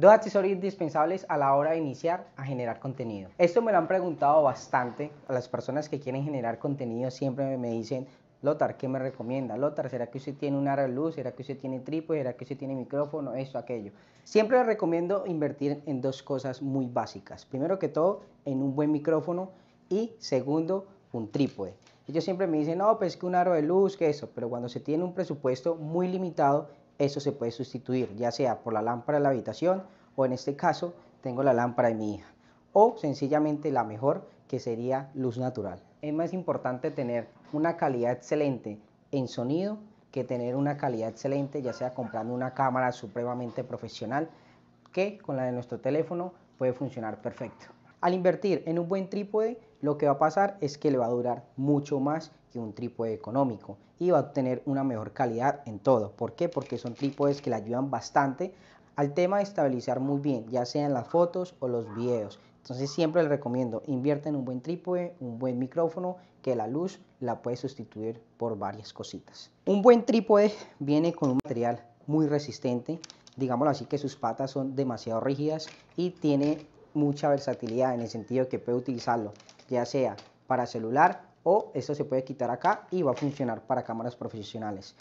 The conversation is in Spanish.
Dos accesorios indispensables a la hora de iniciar a generar contenido. Esto me lo han preguntado bastante a las personas que quieren generar contenido. Siempre me dicen, Lothar, ¿qué me recomienda? Lothar, ¿será que usted tiene un aro de luz? ¿Será que usted tiene trípode? ¿Será que usted tiene micrófono? Eso, aquello. Siempre les recomiendo invertir en dos cosas muy básicas. Primero que todo, en un buen micrófono y segundo, un trípode. Ellos siempre me dicen, no, pues que un aro de luz, que eso. Pero cuando se tiene un presupuesto muy limitado, eso se puede sustituir, ya sea por la lámpara de la habitación o en este caso tengo la lámpara de mi hija o sencillamente la mejor que sería luz natural. Es más importante tener una calidad excelente en sonido que tener una calidad excelente, ya sea comprando una cámara supremamente profesional que con la de nuestro teléfono puede funcionar perfecto. Al invertir en un buen trípode, lo que va a pasar es que le va a durar mucho más que un trípode económico y va a obtener una mejor calidad en todo. ¿Por qué? Porque son trípodes que le ayudan bastante al tema de estabilizar muy bien, ya sean las fotos o los videos. Entonces siempre les recomiendo, invierta en un buen trípode, un buen micrófono, que la luz la puede sustituir por varias cositas. Un buen trípode viene con un material muy resistente, digámoslo así que sus patas son demasiado rígidas y tiene mucha versatilidad en el sentido que puede utilizarlo ya sea para celular o esto se puede quitar acá y va a funcionar para cámaras profesionales.